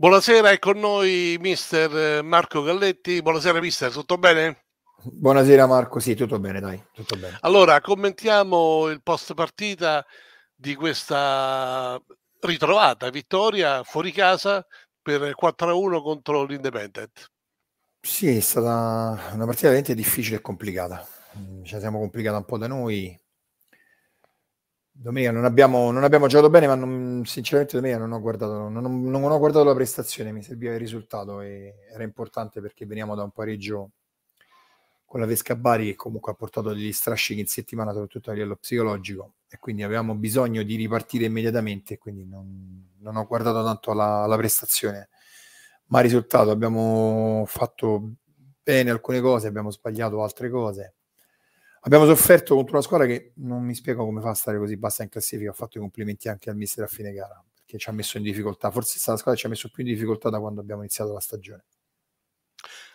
Buonasera, è con noi mister eh, Marco Galletti. Buonasera mister, tutto bene? Buonasera Marco, sì, tutto bene, dai, tutto bene. Allora, commentiamo il post partita di questa ritrovata vittoria fuori casa per 4-1 contro l'Independent. Sì, è stata una partita veramente difficile e complicata. Mm, ci siamo complicati un po' da noi, Domenica non abbiamo, non abbiamo giocato bene, ma non, sinceramente domenica non ho, guardato, non, non ho, guardato, la prestazione, mi serviva il risultato e era importante perché veniamo da un pareggio con la Vesca Bari che comunque ha portato degli strascichi in settimana, soprattutto a livello psicologico, e quindi avevamo bisogno di ripartire immediatamente, quindi non, ho guardato tanto la, alla prestazione, ma il risultato abbiamo fatto bene alcune cose, abbiamo sbagliato altre cose abbiamo sofferto contro una squadra che non mi spiego come fa a stare così bassa in classifica. Ho fatto i complimenti anche al mister a fine gara perché ci ha messo in difficoltà. Forse è stata la squadra che ci ha messo più in difficoltà da quando abbiamo iniziato la stagione.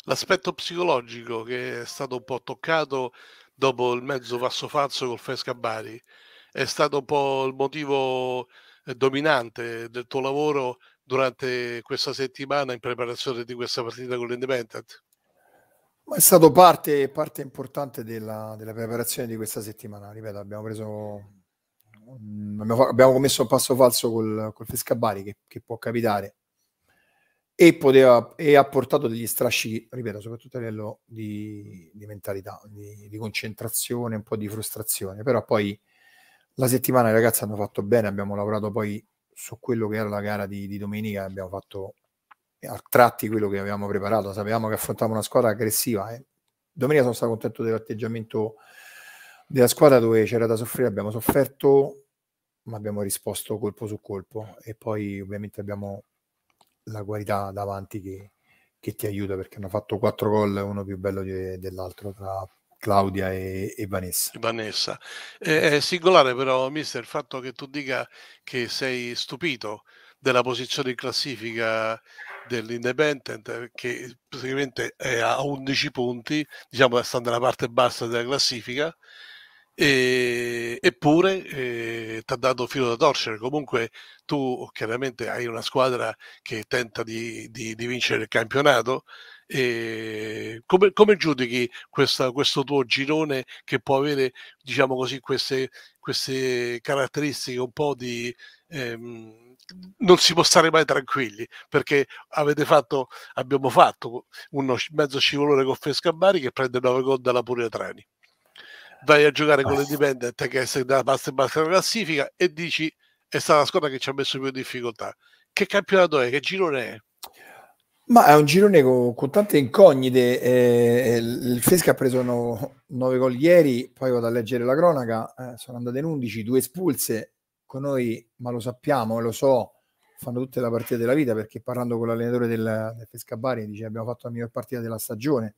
L'aspetto psicologico che è stato un po' toccato dopo il mezzo passo falso col Fesca Bari è stato un po' il motivo eh, dominante del tuo lavoro durante questa settimana in preparazione di questa partita con l'Independent? Ma è stato parte, parte importante della, della, preparazione di questa settimana. Ripeto, abbiamo preso. Abbiamo commesso un passo falso col, col Fescabari che, che può capitare e, poteva, e, ha portato degli strascichi, ripeto, soprattutto a livello di, di mentalità, di, di, concentrazione, un po' di frustrazione. Però poi la settimana i ragazzi hanno fatto bene, abbiamo lavorato poi su quello che era la gara di, di domenica, abbiamo fatto a tratti quello che avevamo preparato, sapevamo che affrontavamo una squadra aggressiva e eh. domenica sono stato contento dell'atteggiamento della squadra dove c'era da soffrire, abbiamo sofferto ma abbiamo risposto colpo su colpo e poi ovviamente abbiamo la qualità davanti che, che ti aiuta perché hanno fatto quattro gol, uno più bello di, dell'altro tra Claudia e, e Vanessa. Vanessa. Eh, è singolare però, mister, il fatto che tu dica che sei stupito della posizione in classifica dell'Independent che praticamente è a 11 punti, diciamo sta nella parte bassa della classifica, e, eppure eh, ti ha dato filo da torcere. Comunque tu chiaramente hai una squadra che tenta di, di, di vincere il campionato. Come, come, giudichi questa, questo tuo girone che può avere, diciamo così, queste, queste caratteristiche un po' di... Ehm, non si può stare mai tranquilli perché avete fatto, abbiamo fatto uno mezzo scivolone con Fescambari che prende 9 gol dalla Puglia Treni vai a giocare con ah. l'Independent che è da basta in della classifica e dici è stata la squadra che ci ha messo più in difficoltà che campionato è? che girone è? Ma è un girone con, con tante incognite. Eh, eh il Fresca ha preso 9 no, gol ieri, poi vado a leggere la cronaca. Eh, sono andate in 11, due espulse, con noi, ma lo sappiamo, e lo so, fanno tutte la partita della vita perché parlando con l'allenatore del, del Bari dice abbiamo fatto la miglior partita della stagione.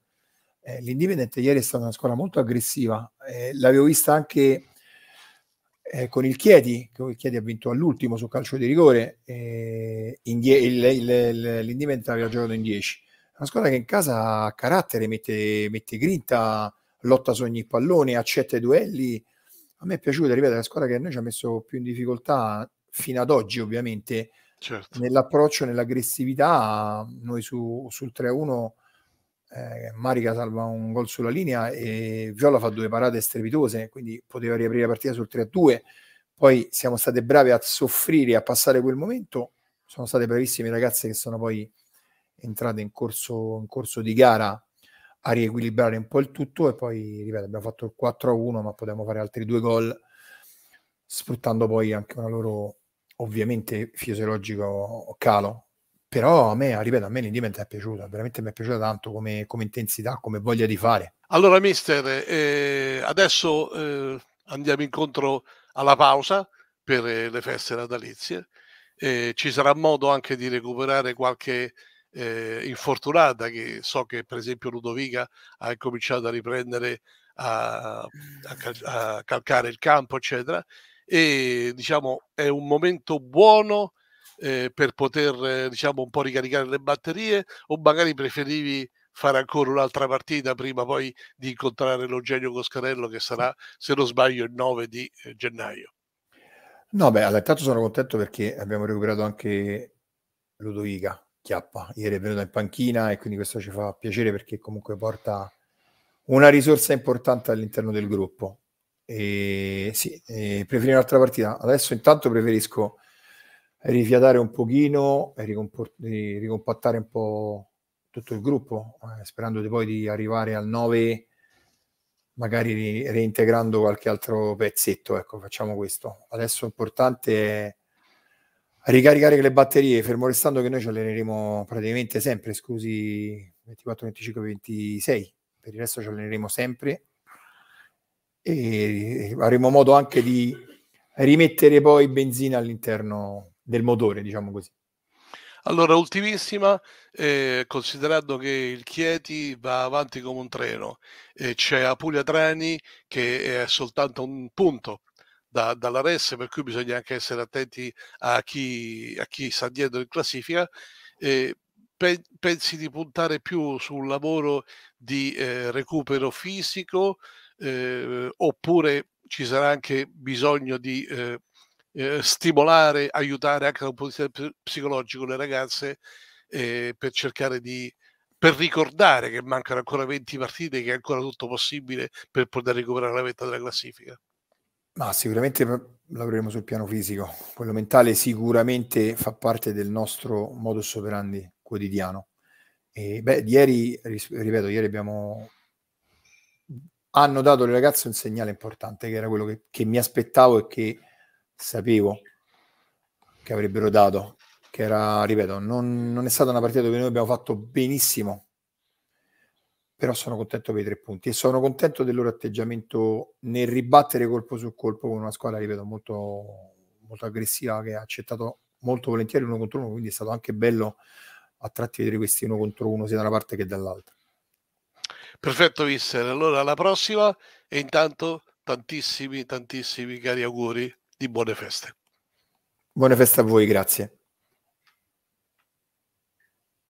Eh, L'Indipendente ieri è stata una squadra molto aggressiva, eh, l'avevo vista anche eh, con il Chieti, che il Chieti ha vinto all'ultimo sul calcio di rigore, eh, l'Indipendente aveva giocato in 10. Una squadra che in casa ha carattere, mette, mette grinta, lotta su ogni pallone, accetta i duelli, a me è piaciuta, ripeto, la squadra che a noi ci ha messo più in difficoltà fino ad oggi ovviamente certo. nell'approccio, nell'aggressività, noi su, sul 3-1 eh, Marica salva un gol sulla linea e Viola fa due parate strepitose, quindi poteva riaprire la partita sul 3-2, poi siamo state brave a soffrire, a passare quel momento, sono state bravissime ragazze che sono poi entrate in corso, in corso di gara a riequilibrare un po' il tutto e poi, ripeto, abbiamo fatto il 4-1, ma potevamo fare altri due gol, sfruttando poi anche una loro, ovviamente, fisiologico calo. Però a me, ripeto, a me l'indimenta è piaciuta, veramente mi è piaciuta tanto come, come intensità, come voglia di fare. Allora, mister, eh, adesso eh, andiamo incontro alla pausa per eh, le feste natalizie. Eh, ci sarà modo anche di recuperare qualche eh, infortunata che so che per esempio Ludovica ha cominciato a riprendere a, a, cal- ah. a calcare il campo eccetera e diciamo è un momento buono eh, per poter diciamo un po' ricaricare le batterie o magari preferivi fare ancora un'altra partita prima poi di incontrare l'Eugenio Coscarello che sarà se non sbaglio il 9 di eh, gennaio no beh allora intanto sono contento perché abbiamo recuperato anche Ludovica Chiappa ieri è venuto in panchina e quindi questo ci fa piacere perché comunque porta una risorsa importante all'interno del gruppo. E sì, e preferire un'altra partita. Adesso intanto preferisco rifiatare un pochino e ricomport- ricompattare un po' tutto il gruppo, eh, sperando di poi di arrivare al 9 magari reintegrando qualche altro pezzetto, ecco, facciamo questo. Adesso l'importante è ricaricare le batterie, fermo restando che noi ci alleneremo praticamente sempre, scusi 24, 25, 26, per il resto ci alleneremo sempre e avremo modo anche di rimettere poi benzina all'interno del motore, diciamo così. Allora, ultimissima, eh, considerando che il Chieti va avanti come un treno, eh, c'è Apulia Treni che è soltanto un punto da, dalla RES, per cui bisogna anche essere attenti a chi, a chi sta dietro in classifica. Eh, pe, pensi di puntare più sul lavoro di eh, recupero fisico eh, oppure ci sarà anche bisogno di eh, eh, stimolare, aiutare anche da un punto di vista psicologico le ragazze eh, per cercare di per ricordare che mancano ancora 20 partite, che è ancora tutto possibile per poter recuperare la vetta della classifica. Ma sicuramente lavoreremo sul piano fisico, quello mentale sicuramente fa parte del nostro modus operandi quotidiano. E, beh, ieri, ripeto, ieri abbiamo... hanno dato alle ragazze un segnale importante, che era quello che, che mi aspettavo e che sapevo che avrebbero dato, che era, ripeto, non, non è stata una partita dove noi abbiamo fatto benissimo, però sono contento per i tre punti e sono contento del loro atteggiamento nel ribattere colpo su colpo con una squadra, ripeto, molto, molto aggressiva che ha accettato molto volentieri uno contro uno, quindi è stato anche bello a tratti vedere questi uno contro uno sia da una parte che dall'altra. Perfetto, Visser. Allora alla prossima e intanto tantissimi, tantissimi cari auguri di buone feste. Buone feste a voi, grazie.